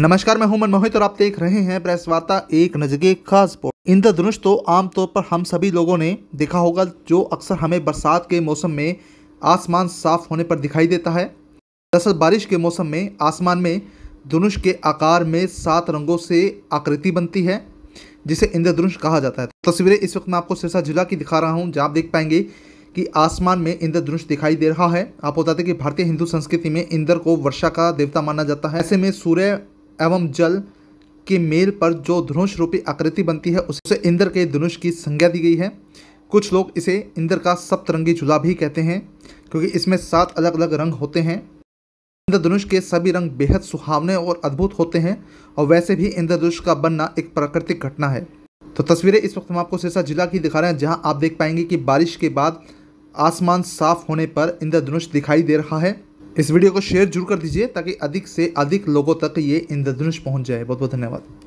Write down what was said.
नमस्कार मैं हूं मोहित और आप देख रहे हैं प्रेस वार्ता एक नजगे खास इंद्रधनुष तो आमतौर पर हम सभी लोगों ने देखा होगा जो अक्सर हमें बरसात के मौसम में आसमान साफ होने पर दिखाई देता है दरअसल बारिश के मौसम में आसमान में धनुष के आकार में सात रंगों से आकृति बनती है जिसे इंद्रधनुष कहा जाता है तो तस्वीरें इस वक्त मैं आपको सिरसा जिला की दिखा रहा हूँ जहाँ आप देख पाएंगे कि आसमान में इंद्रधनुष दिखाई दे रहा है आप बताते कि भारतीय हिंदू संस्कृति में इंद्र को वर्षा का देवता माना जाता है ऐसे में सूर्य एवं जल के मेल पर जो धनुष रूपी आकृति बनती है उससे इंद्र के धनुष की संज्ञा दी गई है कुछ लोग इसे इंद्र का सप्तरंगी झूला भी कहते हैं क्योंकि इसमें सात अलग अलग रंग होते हैं इंद्रधनुष के सभी रंग बेहद सुहावने और अद्भुत होते हैं और वैसे भी इंद्रधनुष का बनना एक प्राकृतिक घटना है तो तस्वीरें इस वक्त हम आपको सिरसा जिला की दिखा रहे हैं जहां आप देख पाएंगे कि बारिश के बाद आसमान साफ होने पर इंद्रधनुष दिखाई दे रहा है इस वीडियो को शेयर जरूर कर दीजिए ताकि अधिक से अधिक लोगों तक ये इंद्रधनुष पहुंच जाए बहुत बहुत धन्यवाद